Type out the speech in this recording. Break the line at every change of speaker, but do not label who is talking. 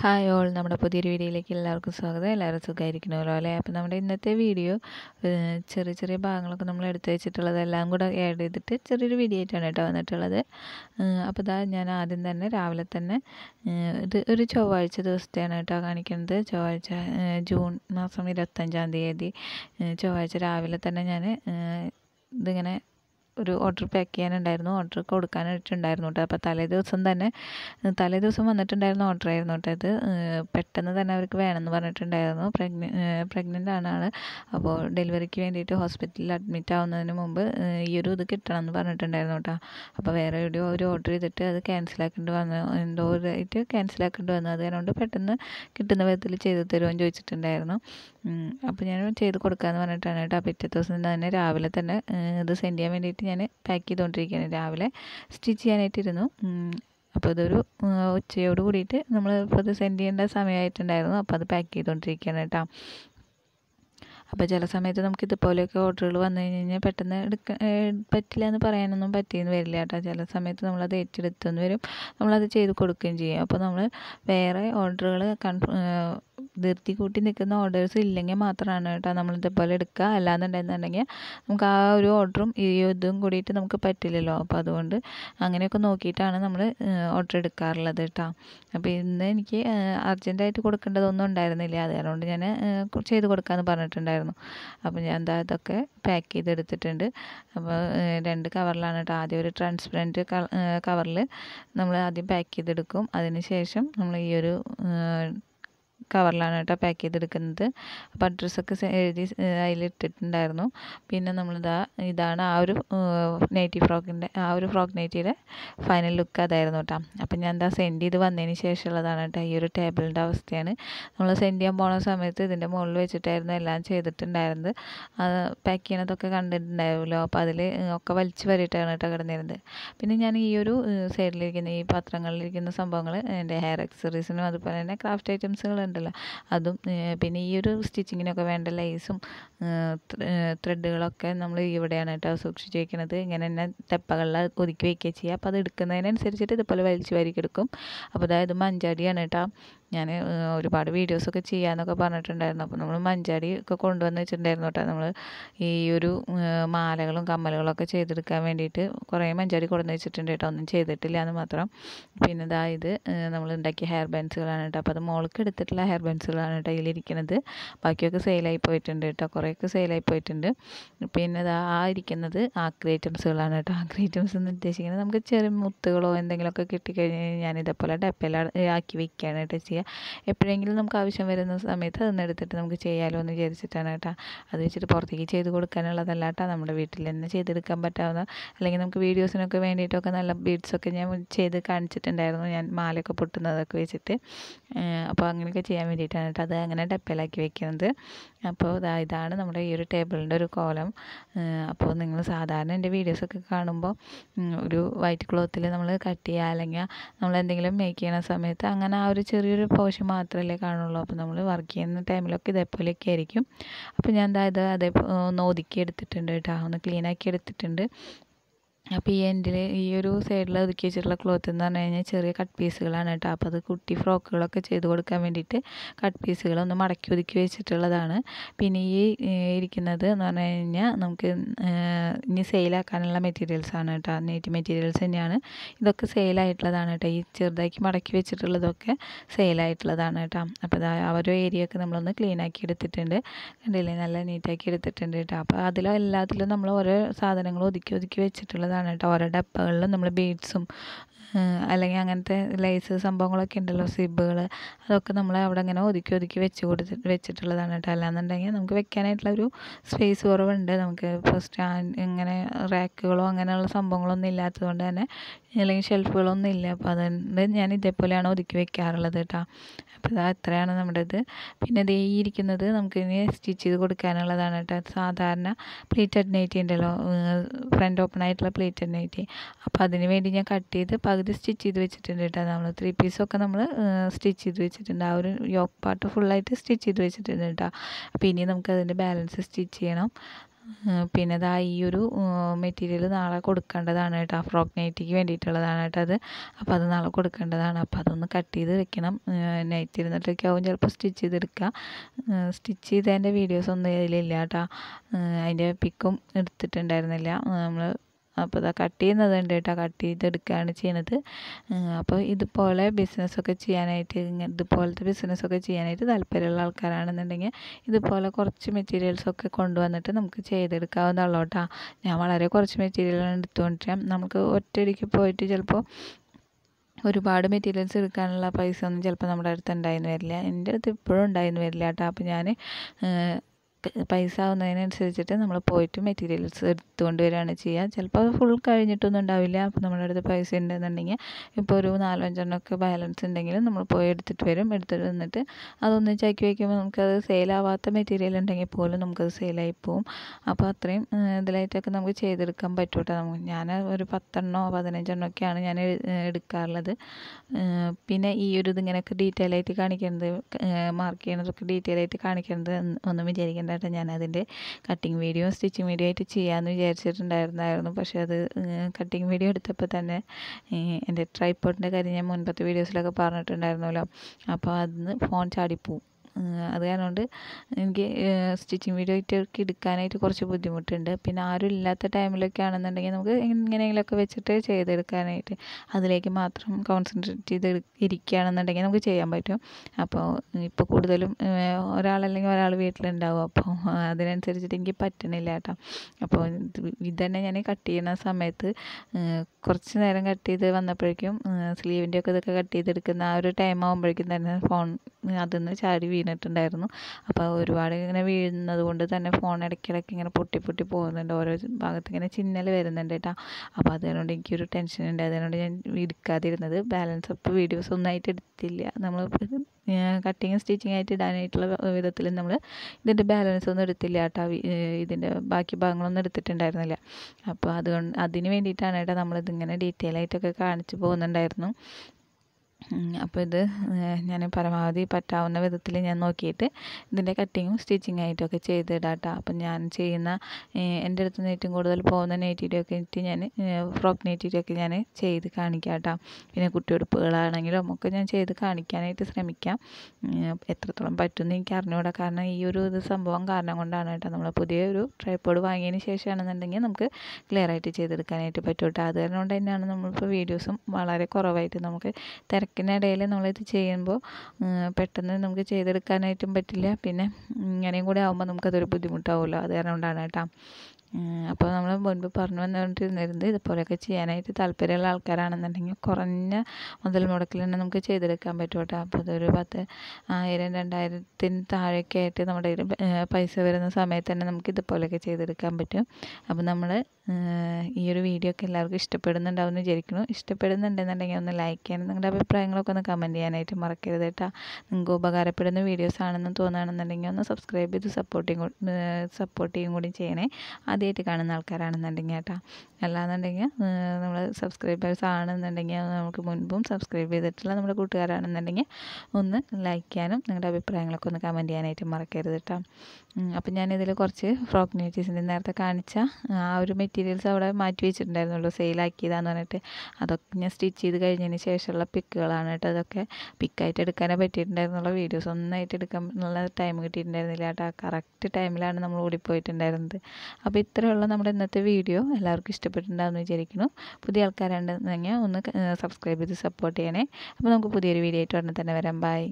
hi all നമ്മുടെ പുതിയൊരു വീഡിയോയിലേക്ക് എല്ലാവർക്കും സ്വാഗതം എല്ലാവരും സുഖമായിരിക്കണമല്ലോ അല്ലേ അപ്പോൾ നമ്മുടെ ഇന്നത്തെ വീഡിയോ ചെറിയ ചെറിയ ഭാഗങ്ങളൊക്കെ നമ്മൾ എടുത്തു വെച്ചിട്ടുള്ളത് എല്ലാം കൂടെ ആഡ് ചെയ്തിട്ട് ചെറിയൊരു വീഡിയോ ആയിട്ടാണ് കേട്ടോ വന്നിട്ടുള്ളത് അപ്പോൾ ഇതാ ഞാൻ ആദ്യം തന്നെ രാവിലെ തന്നെ ഇത് ഒരു ചൊവ്വാഴ്ച ദിവസത്തെയാണ് കേട്ടോ കാണിക്കുന്നത് ചൊവ്വാഴ്ച ജൂൺ മാസം ഇരുപത്തഞ്ചാം തീയതി ചൊവ്വാഴ്ച രാവിലെ തന്നെ ഞാൻ ഇതിങ്ങനെ ഒരു ഓർഡർ പാക്ക് ചെയ്യാനുണ്ടായിരുന്നു ഓർഡർ കൊടുക്കാനായിട്ടുണ്ടായിരുന്നു കേട്ടോ അപ്പോൾ തലേ ദിവസം തന്നെ തലേ ദിവസം വന്നിട്ടുണ്ടായിരുന്ന ഓർഡർ ആയിരുന്നു കേട്ടോ ഇത് പെട്ടെന്ന് തന്നെ അവർക്ക് വേണമെന്ന് പറഞ്ഞിട്ടുണ്ടായിരുന്നു പ്രഗ്നൻ പ്രഗ്നൻ്റ് ആണ് ആൾ അപ്പോൾ ഡെലിവറിക്ക് വേണ്ടിയിട്ട് ഹോസ്പിറ്റലിൽ അഡ്മിറ്റ് ആവുന്നതിന് മുമ്പ് ഈ ഒരു ഇത് കിട്ടണം എന്ന് പറഞ്ഞിട്ടുണ്ടായിരുന്നു കേട്ടോ അപ്പോൾ വേറെ എവിടെയോ ഒരു ഓർഡർ ചെയ്തിട്ട് അത് ക്യാൻസലാക്കേണ്ടി വന്നു എന്തോ ഒരു ഇതായിട്ട് ക്യാൻസലാക്കേണ്ടി വന്നു അതുകൊണ്ട് പെട്ടെന്ന് കിട്ടുന്ന വിധത്തിൽ ചെയ്തു തരുമോ എന്ന് ചോദിച്ചിട്ടുണ്ടായിരുന്നു അപ്പോൾ ഞാൻ ചെയ്ത് കൊടുക്കാമെന്ന് പറഞ്ഞിട്ടാണ് കേട്ടോ പിറ്റേ ദിവസം തന്നെ രാവിലെ തന്നെ ഇത് സെൻഡ് ചെയ്യാൻ വേണ്ടിയിട്ട് ഞാൻ പാക്ക് ചെയ്തുകൊണ്ടിരിക്കുകയാണ് രാവിലെ സ്റ്റിച്ച് ചെയ്യാനായിട്ടിരുന്നു അപ്പോൾ ഇതൊരു ഉച്ചയോട് കൂടിയിട്ട് നമ്മൾ ഇപ്പോൾ ഇത് സെൻഡ് ചെയ്യേണ്ട സമയമായിട്ടുണ്ടായിരുന്നു അപ്പോൾ അത് പാക്ക് ചെയ്തുകൊണ്ടിരിക്കുകയാണ് കേട്ടോ അപ്പോൾ ചില സമയത്ത് നമുക്ക് ഇതുപോലെയൊക്കെ ഓർഡറുകൾ വന്നു കഴിഞ്ഞ് കഴിഞ്ഞാൽ പെട്ടെന്ന് എടുക്കാൻ പറ്റില്ല എന്ന് പറയാനൊന്നും പറ്റിയെന്ന് വരില്ല കേട്ടോ ചില സമയത്ത് നമ്മളത് ഏറ്റെടുത്തെന്ന് വരും നമ്മളത് ചെയ്ത് കൊടുക്കുകയും ചെയ്യും അപ്പോൾ നമ്മൾ വേറെ ഓർഡറുകൾ കൺഫേ ധൃതി കൂട്ടി നിൽക്കുന്ന ഓർഡേഴ്സ് ഇല്ലെങ്കിൽ മാത്രമാണ് കേട്ടോ നമ്മൾ ഇതേപോലെ എടുക്കുക അല്ലാന്നുണ്ടെന്നുണ്ടെങ്കിൽ നമുക്ക് ആ ഒരു ഓർഡറും ഈ ഇതും കൂടിയിട്ട് നമുക്ക് പറ്റില്ലല്ലോ അപ്പോൾ അതുകൊണ്ട് അങ്ങനെയൊക്കെ നോക്കിയിട്ടാണ് നമ്മൾ ഓർഡർ എടുക്കാറുള്ളത് കേട്ടോ അപ്പോൾ ഇന്ന് എനിക്ക് അർജൻറ്റായിട്ട് കൊടുക്കേണ്ടതൊന്നും ഉണ്ടായിരുന്നില്ല അത് കാരണം ഞാൻ ചെയ്ത് കൊടുക്കാമെന്ന് പറഞ്ഞിട്ടുണ്ടായിരുന്നു അപ്പോൾ ഞാൻ എന്താ ഇതൊക്കെ പാക്ക് ചെയ്തെടുത്തിട്ടുണ്ട് അപ്പോൾ രണ്ട് കവറിലാണ് കേട്ടോ ആദ്യം ഒരു ട്രാൻസ്പെറൻറ്റ് കവറിൽ നമ്മൾ ആദ്യം പാക്ക് ചെയ്തെടുക്കും അതിന് ശേഷം നമ്മൾ ഈ ഒരു കവറിലാണ് കേട്ടോ പാക്ക് ചെയ്തെടുക്കുന്നത് അപ്പോൾ അഡ്രസ്സൊക്കെ എഴുതി അതിലിട്ടിട്ടുണ്ടായിരുന്നു പിന്നെ നമ്മളിതാ ഇതാണ് ആ ഒരു നൈറ്റി ഫ്രോക്കിൻ്റെ ആ ഒരു ഫ്രോക്ക് നൈറ്റിയുടെ ഫൈനൽ ലുക്ക് അതായിരുന്നു കേട്ടോ അപ്പോൾ ഞാൻ എന്താ സെൻഡ് ചെയ്ത് വന്നതിന് ശേഷമുള്ളതാണ് കേട്ടോ ഈ ഒരു ടേബിളിൻ്റെ അവസ്ഥയാണ് നമ്മൾ സെൻഡ് ചെയ്യാൻ പോണ സമയത്ത് ഇതിൻ്റെ മുകളിൽ വെച്ചിട്ടായിരുന്നു എല്ലാം ചെയ്തിട്ടുണ്ടായിരുന്നത് പാക്ക് ചെയ്യണതൊക്കെ കണ്ടിട്ടുണ്ടാവുമല്ലോ അപ്പോൾ അതിൽ ഒക്കെ വലിച്ചു വരിയിട്ടാണ് കേട്ടോ കിടന്നിരുന്നത് പിന്നെ ഞാൻ ഈ ഒരു സൈഡിലിരിക്കുന്ന ഈ പത്രങ്ങളിലിരിക്കുന്ന സംഭവങ്ങൾ എൻ്റെ ഹെയർ അക്സറീസിനും അതുപോലെ തന്നെ ക്രാഫ്റ്റ് ഐറ്റംസുകളുണ്ട് ഉണ്ടല്ലോ അതും പിന്നെ ഈ ഒരു സ്റ്റിച്ചിങ്ങിനൊക്കെ വേണ്ട ലൈസും ത്രെഡുകളൊക്കെ നമ്മൾ ഇവിടെയാണ് കേട്ടോ സൂക്ഷിച്ച് വയ്ക്കുന്നത് ഇങ്ങനെ തന്നെ തെപ്പകളിൽ ഒതുക്കി വയ്ക്കുക ചെയ്യുക അപ്പോൾ അത് എടുക്കുന്നതിനനുസരിച്ചിട്ട് ഇതുപോലെ വലിച്ചു വാരിക്കെടുക്കും അപ്പോൾ അതായത് മഞ്ചാടിയാണ് കേട്ടോ ഞാൻ ഒരുപാട് വീഡിയോസൊക്കെ ചെയ്യാമെന്നൊക്കെ പറഞ്ഞിട്ടുണ്ടായിരുന്നു അപ്പോൾ നമ്മൾ മഞ്ചാടി ഒക്കെ കൊണ്ടുവന്ന് വെച്ചിട്ടുണ്ടായിരുന്നു കേട്ടോ നമ്മൾ ഈ ഒരു മാലകളും ഒക്കെ ചെയ്തെടുക്കാൻ വേണ്ടിയിട്ട് കുറേ മഞ്ചാടി കൊണ്ടുവന്ന് വെച്ചിട്ടുണ്ട് കേട്ടോ ഒന്നും ചെയ്തിട്ടില്ല എന്ന് മാത്രം പിന്നെ ഇതാ ഇത് നമ്മൾ ഉണ്ടാക്കിയ ഹെയർ ബാൻസുകളാണ് കേട്ടോ അപ്പോൾ അത് മോൾക്ക് എടുത്തിട്ടുള്ള ഹെയർ ബാൻസുകളാണ് കേട്ടോ ഇതിലിരിക്കുന്നത് ബാക്കിയൊക്കെ സെയിലായി പോയിട്ടുണ്ട് കേട്ടോ കുറേയൊക്കെ സെയിലായി പോയിട്ടുണ്ട് പിന്നെ ഇതാ ആ ഇരിക്കുന്നത് ആക്രി ഐറ്റംസുകളാണ് കേട്ടോ ആക്രി ഐറ്റംസ് എന്ന് ഉദ്ദേശിക്കുന്നത് നമുക്ക് ചെറിയ മുത്തുകളോ എന്തെങ്കിലുമൊക്കെ കിട്ടിക്കഴിഞ്ഞ് കഴിഞ്ഞാൽ ഇതേപോലെ ഡപ്പയിലാണ് ആക്കി വയ്ക്കുകയാണ് കേട്ടോ ചെയ്യുക എപ്പോഴെങ്കിലും നമുക്ക് ആവശ്യം വരുന്ന സമയത്ത് അതൊന്ന് എടുത്തിട്ട് നമുക്ക് ചെയ്യാമല്ലോ എന്ന് വിചാരിച്ചിട്ടാണ് കേട്ടോ അത് വെച്ചിട്ട് പുറത്തേക്ക് ചെയ്ത് കൊടുക്കാനുള്ളതല്ല കേട്ടോ നമ്മുടെ വീട്ടിൽ തന്നെ ചെയ്തെടുക്കാൻ പറ്റാവുന്ന അല്ലെങ്കിൽ നമുക്ക് വീഡിയോസിനൊക്കെ വേണ്ടിയിട്ടൊക്കെ നല്ല ബീഡ്സൊക്കെ ഞാൻ ചെയ്ത് കാണിച്ചിട്ടുണ്ടായിരുന്നു ഞാൻ മാലയൊക്കെ പൊട്ടുന്നതൊക്കെ വെച്ചിട്ട് അപ്പോൾ അങ്ങനെയൊക്കെ ചെയ്യാൻ വേണ്ടിയിട്ടാണ് കേട്ടോ അത് അങ്ങനെ ഡപ്പയിലാക്കി വെക്കുന്നത് അപ്പോൾ ഇതാണ് നമ്മുടെ ഈ ഒരു ടേബിളിൻ്റെ ഒരു കോലം അപ്പോൾ നിങ്ങൾ സാധാരണ എൻ്റെ വീഡിയോസൊക്കെ കാണുമ്പോൾ ഒരു വൈറ്റ് ക്ലോത്തിൽ നമ്മൾ കട്ട് ചെയ്യുക അല്ലെങ്കിൽ നമ്മൾ എന്തെങ്കിലും മേക്ക് ചെയ്യണ സമയത്ത് അങ്ങനെ ആ ഒരു ചെറിയൊരു ഒരു പോർഷൻ മാത്രമല്ലേ കാണുള്ളൂ അപ്പോൾ നമ്മൾ വർക്ക് ചെയ്യുന്ന ടൈമിലൊക്കെ ഇതേപോലെയൊക്കെ ആയിരിക്കും അപ്പോൾ ഞാൻ എന്താ ഇത് അതേ ഒന്ന് ഒതുക്കി എടുത്തിട്ടുണ്ട് കേട്ടോ ഒന്ന് ക്ലീനാക്കി എടുത്തിട്ടുണ്ട് അപ്പം ഈ എൻഡിൽ ഈ ഒരു സൈഡിൽ ഒതുക്കി വെച്ചിട്ടുള്ള ക്ലോത്ത് എന്ന് പറഞ്ഞു കഴിഞ്ഞാൽ ചെറിയ കട്ട് പീസുകളാണ് കേട്ടോ അപ്പോൾ അത് കുട്ടി ഫ്രോക്കുകളൊക്കെ ചെയ്ത് കൊടുക്കാൻ വേണ്ടിയിട്ട് കട്ട് പീസുകളൊന്ന് മടക്കി ഒതുക്കി വെച്ചിട്ടുള്ളതാണ് പിന്നെ ഈ ഇരിക്കുന്നത് എന്ന് പറഞ്ഞു കഴിഞ്ഞാൽ നമുക്ക് ഇനി സെയിലാക്കാനുള്ള മെറ്റീരിയൽസ് ആണ് കേട്ടോ നെറ്റ് മെറ്റീരിയൽസ് തന്നെയാണ് ഇതൊക്കെ സെയിലായിട്ടുള്ളതാണ് കേട്ടോ ഈ ചെറുതാക്കി മടക്കി വെച്ചിട്ടുള്ളതൊക്കെ സെയിലായിട്ടുള്ളതാണ് കേട്ടോ അപ്പോൾ ആ ഒരു ഏരിയ ഒക്കെ നമ്മളൊന്ന് ക്ലീൻ ആക്കി എടുത്തിട്ടുണ്ട് കണ്ടില്ലേ നല്ല നീറ്റാക്കി എടുത്തിട്ടുണ്ട് കേട്ടോ അപ്പോൾ അതിലും എല്ലാത്തിലും നമ്മൾ ഓരോ സാധനങ്ങളും ഒതുക്കി ഒതുക്കി വെച്ചിട്ടുള്ളതാണ് വെക്കുന്നതാണ് കേട്ടോ ഓരോ ഡപ്പകളിലും നമ്മൾ ബീഡ്സും അല്ലെങ്കിൽ അങ്ങനത്തെ ലേസ് സംഭവങ്ങളൊക്കെ ഉണ്ടല്ലോ സിബ്ബുകൾ അതൊക്കെ നമ്മൾ അവിടെ ഇങ്ങനെ ഒതുക്കി ഒതുക്കി വെച്ച് കൊടുത്തിട്ട് വെച്ചിട്ടുള്ളതാണ് കേട്ടോ അല്ലാന്നുണ്ടെങ്കിൽ നമുക്ക് വെക്കാനായിട്ടുള്ള ഒരു സ്പേസ് കുറവുണ്ട് നമുക്ക് ഇപ്പോൾ സ്റ്റാൻഡ് ഇങ്ങനെ റാക്കുകളോ അങ്ങനെയുള്ള സംഭവങ്ങളൊന്നും ഇല്ലാത്തതുകൊണ്ട് തന്നെ അല്ലെങ്കിൽ ഷെൽഫുകളൊന്നും ഇല്ല അപ്പോൾ അതുകൊണ്ട് ഞാൻ ഇതേപോലെയാണ് ഒതുക്കി വെക്കാറുള്ളത് കേട്ടോ അപ്പോൾ ഇതാ ഇത്രയാണ് നമ്മുടെ ഇത് പിന്നെ ദേ ഇരിക്കുന്നത് ഇനി സ്റ്റിച്ച് ചെയ്ത് കൊടുക്കാനുള്ളതാണ് കേട്ടോ സാധാരണ പ്ലേറ്റഡ് നൈറ്റി ഉണ്ടല്ലോ ഫ്രണ്ട് ഓപ്പൺ ആയിട്ടുള്ള പ്ലേറ്റഡ് നൈറ്റി അപ്പോൾ അതിന് വേണ്ടി ഞാൻ കട്ട് ചെയ്ത് പകുതി സ്റ്റിച്ച് ചെയ്ത് വെച്ചിട്ടുണ്ട് കേട്ടോ നമ്മൾ ത്രീ പീസൊക്കെ നമ്മൾ സ്റ്റിച്ച് ചെയ്ത് വെച്ചിട്ടുണ്ട് ആ ഒരു യോക്ക് പാർട്ട് ഫുള്ളായിട്ട് സ്റ്റിച്ച് ചെയ്ത് വെച്ചിട്ടുണ്ട് കേട്ടോ അപ്പോൾ ഇനി നമുക്ക് അതിൻ്റെ ബാലൻസ് സ്റ്റിച്ച് ചെയ്യണം പിന്നെ അതാ ഈ ഒരു മെറ്റീരിയൽ നാളെ കൊടുക്കേണ്ടതാണ് കേട്ടോ ഫ്രോക്ക് നൈറ്റിക്ക് വേണ്ടിയിട്ടുള്ളതാണ് കേട്ടോ അത് അപ്പോൾ അത് നാളെ കൊടുക്കേണ്ടതാണ് അപ്പോൾ അതൊന്ന് കട്ട് ചെയ്ത് വെക്കണം നൈറ്റ് ഇരുന്നിട്ടൊക്കെ ആവും ചിലപ്പോൾ സ്റ്റിച്ച് ചെയ്തെടുക്കുക സ്റ്റിച്ച് ചെയ്തതിൻ്റെ വീഡിയോസ് ഒന്നും ഇതിലില്ല കേട്ടോ അതിൻ്റെ പിക്കും എടുത്തിട്ടുണ്ടായിരുന്നില്ല നമ്മൾ അപ്പോൾ ഇതാ കട്ട് ചെയ്യുന്നതുണ്ട് കേട്ടോ കട്ട് ചെയ്തെടുക്കുകയാണ് ചെയ്യുന്നത് അപ്പോൾ ഇതുപോലെ ബിസിനസ്സൊക്കെ ചെയ്യാനായിട്ട് ഇങ്ങനെ ഇതുപോലത്തെ ബിസിനസ്സൊക്കെ ചെയ്യാനായിട്ട് താല്പര്യമുള്ള ആൾക്കാരാണെന്നുണ്ടെങ്കിൽ ഇതുപോലെ കുറച്ച് മെറ്റീരിയൽസൊക്കെ കൊണ്ടുവന്നിട്ട് നമുക്ക് ചെയ്തെടുക്കാവുന്നതുള്ളൂ കേട്ടോ ഞാൻ വളരെ കുറച്ച് മെറ്റീരിയലാണ് എടുത്തുകൊണ്ടിരിക്കാം നമുക്ക് ഒറ്റയടിക്ക് പോയിട്ട് ചിലപ്പോൾ ഒരുപാട് മെറ്റീരിയൽസ് എടുക്കാനുള്ള പൈസ ഒന്നും ചിലപ്പോൾ നമ്മുടെ അടുത്ത് ഉണ്ടായിരുന്നു വരില്ല എൻ്റെ അടുത്ത് ഇപ്പോഴും ഉണ്ടായിരുന്നു വരില്ല കേട്ടോ അപ്പോൾ ഞാൻ പൈസ ആവുന്നതിനനുസരിച്ചിട്ട് നമ്മൾ പോയിട്ട് മെറ്റീരിയൽസ് എടുത്തുകൊണ്ട് വരികയാണ് ചെയ്യുക ചിലപ്പോൾ ഫുൾ കഴിഞ്ഞിട്ടൊന്നും ഉണ്ടാവില്ല അപ്പോൾ നമ്മുടെ അടുത്ത് പൈസ ഉണ്ടെന്നുണ്ടെങ്കിൽ ഇപ്പോൾ ഒരു നാലോ അഞ്ചെണ്ണമൊക്കെ ബാലൻസ് ഉണ്ടെങ്കിലും നമ്മൾ പോയി എടുത്തിട്ട് വരും എടുത്തിട്ട് വന്നിട്ട് അതൊന്നിച്ചാക്കി വയ്ക്കുമ്പോൾ നമുക്കത് സെയിലാവാത്ത മെറ്റീരിയൽ ഉണ്ടെങ്കിൽ പോലും നമുക്കത് സെയിലായി പോവും അപ്പോൾ അത്രയും ഇതിലായിട്ടൊക്കെ നമുക്ക് ചെയ്തെടുക്കാൻ പറ്റൂട്ടോ നമുക്ക് ഞാൻ ഒരു പത്തെണ്ണോ പതിനഞ്ചെണ്ണോ ഒക്കെയാണ് ഞാൻ എടുക്കാറുള്ളത് പിന്നെ ഈ ഒരു ഇതിങ്ങനെയൊക്കെ ഡീറ്റെയിൽ ആയിട്ട് കാണിക്കുന്നത് മാർക്ക് ചെയ്യണതൊക്കെ ഡീറ്റെയിൽ ആയിട്ട് കാണിക്കുന്നത് ഒന്നും വിചാരിക്കേണ്ട കാരണമായിട്ട് ഞാൻ അതിൻ്റെ കട്ടിങ് വീഡിയോ സ്റ്റിച്ചിങ് വീഡിയോ ആയിട്ട് ചെയ്യാമെന്ന് വിചാരിച്ചിട്ടുണ്ടായിരുന്നായിരുന്നു പക്ഷേ അത് കട്ടിങ് വീഡിയോ എടുത്തപ്പോൾ തന്നെ എൻ്റെ ട്രൈപ്പോട്ടിൻ്റെ കാര്യം ഞാൻ മുൻപത്തെ വീഡിയോസിലൊക്കെ പറഞ്ഞിട്ടുണ്ടായിരുന്നല്ലോ അപ്പോൾ അന്ന് ഫോൺ ചാടിപ്പോവും അത് കാരണം കൊണ്ട് എനിക്ക് സ്റ്റിച്ചിങ് വീഡിയോ ഇട്ടൊക്കെ എടുക്കാനായിട്ട് കുറച്ച് ബുദ്ധിമുട്ടുണ്ട് പിന്നെ ആരും ഇല്ലാത്ത ടൈമിലൊക്കെ ആണെന്നുണ്ടെങ്കിൽ നമുക്ക് എങ്ങനെയെങ്കിലുമൊക്കെ വെച്ചിട്ട് ചെയ്തെടുക്കാനായിട്ട് അതിലേക്ക് മാത്രം കോൺസെൻട്രേറ്റ് ചെയ്ത് ഇരിക്കുകയാണെന്നുണ്ടെങ്കിൽ നമുക്ക് ചെയ്യാൻ പറ്റും അപ്പോൾ ഇപ്പോൾ കൂടുതലും ഒരാളല്ലെങ്കിൽ ഒരാൾ വീട്ടിലുണ്ടാവും അപ്പോൾ അതിനനുസരിച്ചിട്ട് എനിക്ക് പറ്റണില്ല കേട്ടോ അപ്പോൾ ഇത് തന്നെ ഞാൻ കട്ട് ചെയ്യുന്ന സമയത്ത് കുറച്ച് നേരം കട്ട് ചെയ്ത് വന്നപ്പോഴേക്കും സ്ലീവിൻ്റെ ഒക്കെ ഇതൊക്കെ കട്ട് ചെയ്തെടുക്കുന്ന ആ ഒരു ടൈം ആകുമ്പോഴേക്കും തന്നെ ഫോൺ അതിൽ ചാടി വീണിട്ടുണ്ടായിരുന്നു അപ്പോൾ ഒരുപാട് ഇങ്ങനെ വീഴുന്നത് കൊണ്ട് തന്നെ ഫോൺ ഇടയ്ക്കിടയ്ക്ക് ഇങ്ങനെ പൊട്ടി പൊട്ടി പോകുന്നുണ്ട് ഓരോ ഭാഗത്ത് ഇങ്ങനെ ചിന്നൽ വരുന്നുണ്ട് കേട്ടോ അപ്പോൾ അതുകൊണ്ട് എനിക്കൊരു ടെൻഷൻ ഉണ്ട് അതുകൊണ്ട് ഞാൻ എടുക്കാതിരുന്നത് ബാലൻസ് അപ്പ് വീഡിയോസ് ഒന്നായിട്ട് എടുത്തില്ല നമ്മൾ കട്ടിങ്ങും സ്റ്റിച്ചിങ് ആയിട്ട് ഇടാനായിട്ടുള്ള വിധത്തിൽ നമ്മൾ ഇതിൻ്റെ ബാലൻസ് ഒന്നും എടുത്തില്ല കേട്ടോ ഇതിൻ്റെ ബാക്കി ഭാഗങ്ങളൊന്നും എടുത്തിട്ടുണ്ടായിരുന്നില്ല അപ്പോൾ അതുകൊണ്ട് അതിന് വേണ്ടിയിട്ടാണ് കേട്ടോ നമ്മളിതിങ്ങനെ ഡീറ്റെയിൽ ആയിട്ടൊക്കെ കാണിച്ചു പോകുന്നുണ്ടായിരുന്നു അപ്പോൾ ഇത് ഞാൻ പരമാവധി പറ്റാവുന്ന വിധത്തിൽ ഞാൻ നോക്കിയിട്ട് ഇതിൻ്റെ കട്ടിങ്ങും സ്റ്റിച്ചിങ് ആയിട്ടൊക്കെ ചെയ്തിടാം കേട്ടോ അപ്പം ഞാൻ ചെയ്യുന്ന എൻ്റെ അടുത്ത് നിന്ന് ഏറ്റവും കൂടുതൽ പോകുന്ന നെറ്റിയിലൊക്കെ ഇട്ട് ഞാൻ ഫ്രോക്ക് നെറ്റിയിലൊക്കെ ഞാൻ ചെയ്ത് കാണിക്കാം കേട്ടോ പിന്നെ കുട്ടിയുടുപ്പുകളാണെങ്കിലും ഒക്കെ ഞാൻ ചെയ്ത് കാണിക്കാനായിട്ട് ശ്രമിക്കാം എത്രത്തോളം പറ്റുമെന്ന് എനിക്ക് അറിഞ്ഞുകൂടാ കാരണം ഈ ഒരു ഇത് സംഭവം കാരണം കൊണ്ടാണ് കേട്ടോ നമ്മൾ പുതിയ ഒരു ട്രൈപ്പോഡ് വാങ്ങിയതിന് ശേഷമാണെന്നുണ്ടെങ്കിൽ നമുക്ക് ക്ലിയർ ആയിട്ട് ചെയ്തെടുക്കാനായിട്ട് പറ്റും കേട്ടോ അത് കാരണം കൊണ്ട് തന്നെയാണ് നമ്മളിപ്പോൾ വീഡിയോസും വളരെ കുറവായിട്ട് നമുക്ക് തിരക്ക് വർക്കിനിടയിൽ നമ്മളിത് ചെയ്യുമ്പോൾ പെട്ടെന്ന് നമുക്ക് ചെയ്തെടുക്കാനായിട്ടും പറ്റില്ല പിന്നെ ഇങ്ങനെയും കൂടെ ആകുമ്പോൾ നമുക്കതൊരു ബുദ്ധിമുട്ടാവുമല്ലോ അത് കാരണം കൊണ്ടാണ് കേട്ടോ അപ്പോൾ നമ്മൾ മുൻപ് പറഞ്ഞു വന്നുകൊണ്ടിരുന്നത് ഇതുപോലെയൊക്കെ ചെയ്യാനായിട്ട് താല്പര്യമുള്ള ആൾക്കാരാണെന്നുണ്ടെങ്കിൽ കുറഞ്ഞ മുതൽ മുടക്കിൽ തന്നെ നമുക്ക് ചെയ്തെടുക്കാൻ പറ്റും കേട്ടോ അപ്പോൾ അതൊരു പത്ത് ആയിരം രണ്ടായിരത്തിന് താഴെയൊക്കെ ആയിട്ട് നമ്മുടെ പൈസ വരുന്ന സമയത്ത് തന്നെ നമുക്ക് ഇതുപോലെയൊക്കെ ചെയ്തെടുക്കാൻ പറ്റും അപ്പോൾ നമ്മൾ ഈ ഒരു വീഡിയോ ഒക്കെ എല്ലാവർക്കും ഇഷ്ടപ്പെടുന്നുണ്ടാവും എന്ന് വിചാരിക്കുന്നു ഇഷ്ടപ്പെടുന്നുണ്ടെന്നുണ്ടെങ്കിൽ ഒന്ന് ലൈക്ക് ചെയ്യണം നിങ്ങളുടെ അഭിപ്രായങ്ങളൊക്കെ ഒന്ന് കമൻറ്റ് ചെയ്യാനായിട്ട് മറക്കരുത് കേട്ടോ നിങ്ങൾക്ക് ഉപകാരപ്പെടുന്ന വീഡിയോസ് ആണെന്ന് തോന്നുകയാണെന്നുണ്ടെങ്കിൽ ഒന്ന് സബ്സ്ക്രൈബ് ചെയ്ത് സപ്പോർട്ടിങ് സപ്പോർട്ട് ചെയ്യും കൂടി ചെയ്യണേ അതേ ആദ്യമായിട്ട് കാണുന്ന ആൾക്കാരാണെന്നുണ്ടെങ്കിൽ കേട്ടോ അല്ലാന്നുണ്ടെങ്കിൽ നമ്മൾ സബ്സ്ക്രൈബേഴ്സ് ആണെന്നുണ്ടെങ്കിൽ നമുക്ക് മുൻപും സബ്സ്ക്രൈബ് ചെയ്തിട്ടുള്ള നമ്മുടെ കൂട്ടുകാരാണെന്നുണ്ടെങ്കിൽ ഒന്ന് ലൈക്ക് ചെയ്യാനും നിങ്ങളുടെ അഭിപ്രായങ്ങളൊക്കെ ഒന്ന് കമൻറ്റ് ചെയ്യാനായിട്ട് മറക്കരുത് കേട്ടോ അപ്പം ഞാനിതിൽ കുറച്ച് ഫ്രോക്ക് നൈറ്റീസിൻ്റെ നേരത്തെ കാണിച്ച ആ ഒരു മെറ്റീരിയൽസ് അവിടെ മാറ്റി വെച്ചിട്ടുണ്ടായിരുന്നുള്ളൂ സെയിലാക്കിയതാന്ന് പറഞ്ഞിട്ട് അതൊക്കെ ഞാൻ സ്റ്റിച്ച് ചെയ്ത് കഴിഞ്ഞതിന് ശേഷമുള്ള പിക്കുകളാണ് കേട്ടോ അതൊക്കെ പിക്കായിട്ട് എടുക്കാനേ പറ്റിയിട്ടുണ്ടായിരുന്നുള്ള വീഡിയോസ് ഒന്നായിട്ട് എടുക്കാൻ നല്ല ടൈം കിട്ടിയിട്ടുണ്ടായിരുന്നില്ല കേട്ടോ കറക്റ്റ് ടൈമിലാണ് നമ്മൾ ഓടിപ്പോയിട്ടുണ്ടായിരുന്നത് അപ്പോൾ ഇത്രയുള്ള നമ്മുടെ ഇന്നത്തെ വീഡിയോ എല്ലാവർക്കും ഇഷ്ടപ്പെട്ടിട്ടുണ്ടാകുമെന്ന് വിചാരിക്കുന്നു പുതിയ ആൾക്കാരുണ്ടെന്നുണ്ടെങ്കിൽ ഒന്ന് സബ്സ്ക്രൈബ് ചെയ്ത് സപ്പോർട്ട് ചെയ്യണേ അപ്പോൾ നമുക്ക് പുതിയൊരു വീഡിയോ ആയിട്ട് ഉടനെ തന്നെ വരാം ബൈ